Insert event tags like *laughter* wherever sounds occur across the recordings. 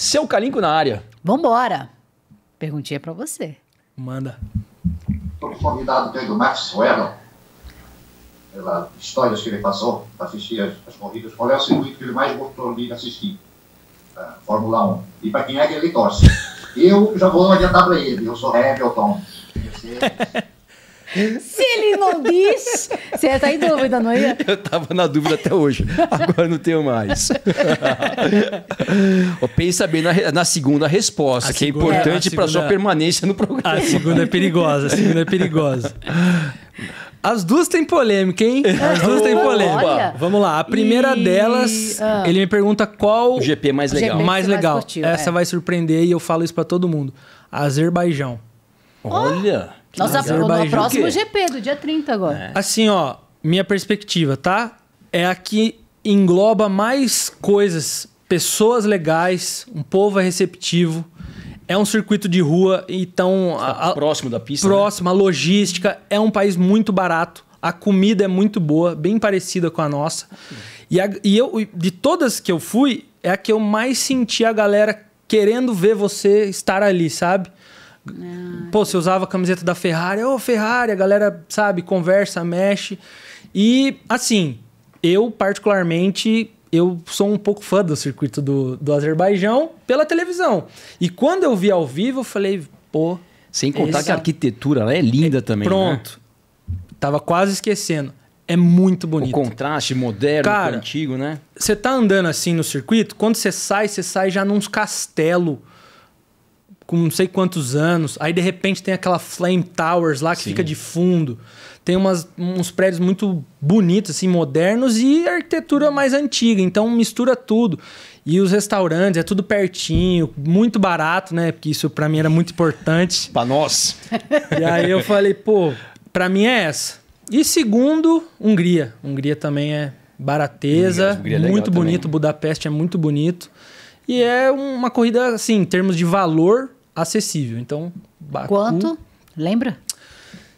Seu Calinco na área. Vambora. Perguntinha para você. Manda. Estou convidado pelo Max Weber, pelas histórias que ele passou, assistir as, as corridas. Qual é o circuito que ele mais gostou de assistir? Uh, Fórmula 1. E para quem é que ele torce? Eu já vou adiantar para ele. Eu sou Hamilton. Mercedes. *laughs* Se ele não diz, você está em dúvida, não é? *laughs* Eu estava na dúvida até hoje. Agora não tenho mais. *laughs* Pensa bem na, na segunda resposta, que é importante para sua permanência no programa. A segunda é perigosa, a segunda é perigosa. As duas têm polêmica, hein? As duas têm polêmica. Olha. Vamos lá. A primeira e... delas, ah. ele me pergunta qual o GP é mais legal. GP é mais legal. curtiu, é. Essa é. vai surpreender e eu falo isso para todo mundo. Azerbaijão. Olha. Oh. Nossa, no próximo GP, do dia 30 agora. É. Assim, ó, minha perspectiva, tá? É a que engloba mais coisas, pessoas legais, um povo é receptivo. É um circuito de rua, então. a, tá próximo da pista. Né? Próximo, né? a logística. É um país muito barato. A comida é muito boa, bem parecida com a nossa. E, a, e eu, de todas que eu fui, é a que eu mais senti a galera querendo ver você estar ali, sabe? Ah. Pô, você usava a camiseta da Ferrari, ô oh, Ferrari, a galera, sabe, conversa, mexe. E, assim, eu particularmente, eu sou um pouco fã do circuito do, do Azerbaijão pela televisão. E quando eu vi ao vivo, eu falei, pô... Sem contar essa... que a arquitetura lá é linda é, também, né? Pronto. Né? Tava quase esquecendo. É muito bonito. O contraste moderno Cara, antigo, né? Você tá andando assim no circuito, quando você sai, você sai já num castelo com não sei quantos anos. Aí de repente tem aquela Flame Towers lá que Sim. fica de fundo. Tem umas, uns prédios muito bonitos, assim, modernos e arquitetura mais antiga. Então mistura tudo. E os restaurantes, é tudo pertinho, muito barato, né? Porque isso para mim era muito importante. para nós. E aí eu falei, pô, para mim é essa. E segundo, Hungria. Hungria também é barateza, Hungria, Hungria é muito bonito. Também. Budapeste é muito bonito. E é uma corrida, assim, em termos de valor, acessível. Então, Baku, Quanto? Lembra?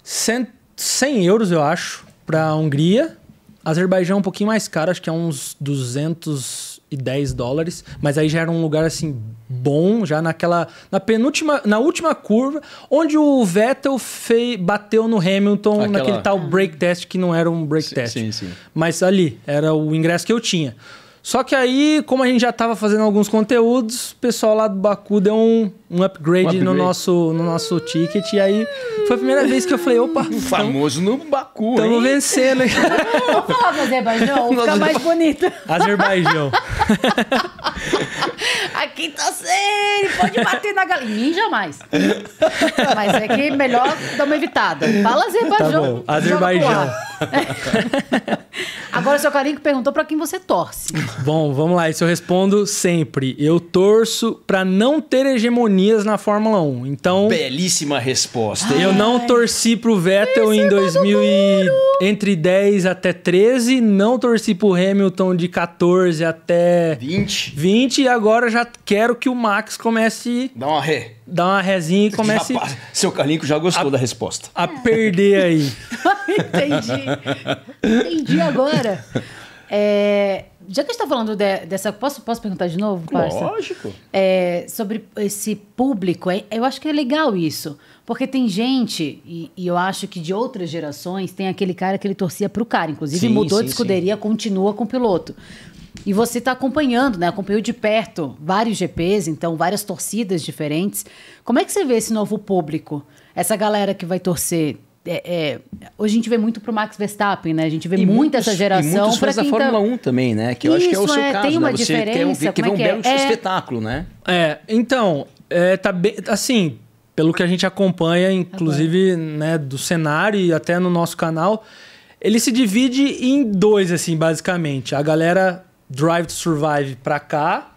100, 100 euros, eu acho, para a Hungria. Azerbaijão é um pouquinho mais caro, acho que é uns 210 dólares, mas aí já era um lugar assim bom, já naquela na penúltima, na última curva, onde o Vettel fei, bateu no Hamilton Aquela... naquele tal ah. break test que não era um break sim, test. Sim, sim. Mas ali era o ingresso que eu tinha. Só que aí, como a gente já estava fazendo alguns conteúdos, o pessoal lá do Baku deu um, um, upgrade, um upgrade, No, nosso, no nosso ticket. E aí foi a primeira vez que eu falei, opa. *laughs* O então famoso no Baku. Estamos vencendo. Vamos falar do Azerbaijão? *laughs* Fica mais bonito. Azerbaijão. *laughs* Aqui tá sério, pode bater na galinha. mim jamais. Mas é que é melhor dar uma evitada. Fala tá Azerbaijão. Tá bom. Azerbaijão. *laughs* Agora, o seu Carinho perguntou para quem você torce. Bom, vamos lá. Isso eu respondo sempre. Eu torço para não ter hegemonias na Fórmula 1. Então. Belíssima resposta. Eu não torci pro Vettel em 2000 é e... entre 10 até 13. Não torci pro Hamilton de 14 até 20. 20 e agora já quero que o Max comece. Dá uma ré. Dá uma rézinha e *laughs* comece. Rapaz, seu Calinco já gostou a... da resposta. A perder aí. *laughs* Entendi. Entendi agora. É, já que a gente tá falando de, dessa. Posso, posso perguntar de novo, parça? Lógico. É, sobre esse público, eu acho que é legal isso. Porque tem gente, e, e, eu acho que de outras gerações, tem aquele cara que ele torcia pro cara. Inclusive, sim, mudou sim, de escuderia, sim. continua com o piloto. E você está acompanhando, né? Acompanhou de perto vários GPs, então várias torcidas diferentes. Como é que você vê esse novo público? Essa galera que vai torcer é, é, hoje a gente vê muito pro Max Verstappen, né? A gente vê e muito essa geração. E para da tá Fórmula tá... 1 também, né? Que eu Isso, acho que é o seu é, caso. Tem né? uma né? Você diferença, quer, quer é ver um é? belo é. espetáculo, né? É, então, tá bem. Assim, pelo que a gente acompanha, inclusive, Agora. né, do cenário e até no nosso canal, ele se divide em dois, assim, basicamente. A galera Drive to Survive pra cá,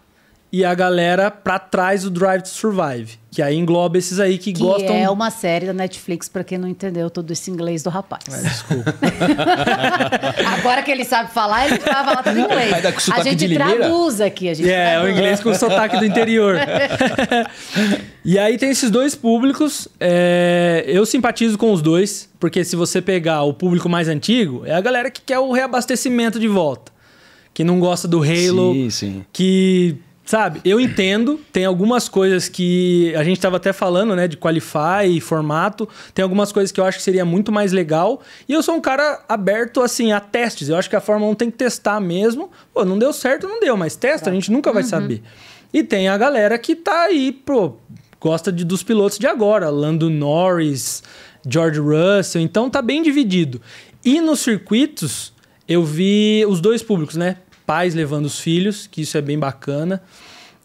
e a galera pra trás do Drive to Survive. Que aí engloba esses aí que, que gostam. É uma série da Netflix, pra quem não entendeu todo esse inglês do rapaz. É, desculpa. *laughs* Agora que ele sabe falar, ele lá tudo inglês. A gente traduz aqui, a gente. É, traduz. o inglês com o sotaque do interior. *laughs* e aí tem esses dois públicos. É... Eu simpatizo com os dois, porque se você pegar o público mais antigo, é a galera que quer o reabastecimento de volta. Que não gosta do Halo. Sim, sim. Que Sabe, eu entendo, tem algumas coisas que a gente estava até falando, né, de qualify e formato, tem algumas coisas que eu acho que seria muito mais legal, e eu sou um cara aberto, assim, a testes, eu acho que a Fórmula 1 tem que testar mesmo, pô, não deu certo, não deu, mas testa, a gente nunca vai uhum. saber. E tem a galera que tá aí, pô, gosta de, dos pilotos de agora, Lando Norris, George Russell, então tá bem dividido. E nos circuitos, eu vi os dois públicos, né? pais levando os filhos, que isso é bem bacana.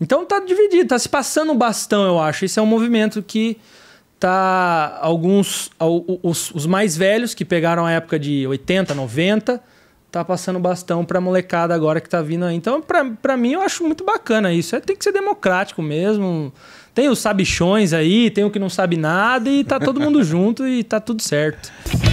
Então tá dividido, tá se passando bastão, eu acho. Isso é um movimento que tá alguns os, os mais velhos que pegaram a época de 80, 90, tá passando bastão para molecada agora que tá vindo aí. Então, para mim eu acho muito bacana isso. É, tem que ser democrático mesmo. Tem os sabichões aí, tem o que não sabe nada e tá todo mundo *laughs* junto e tá tudo certo.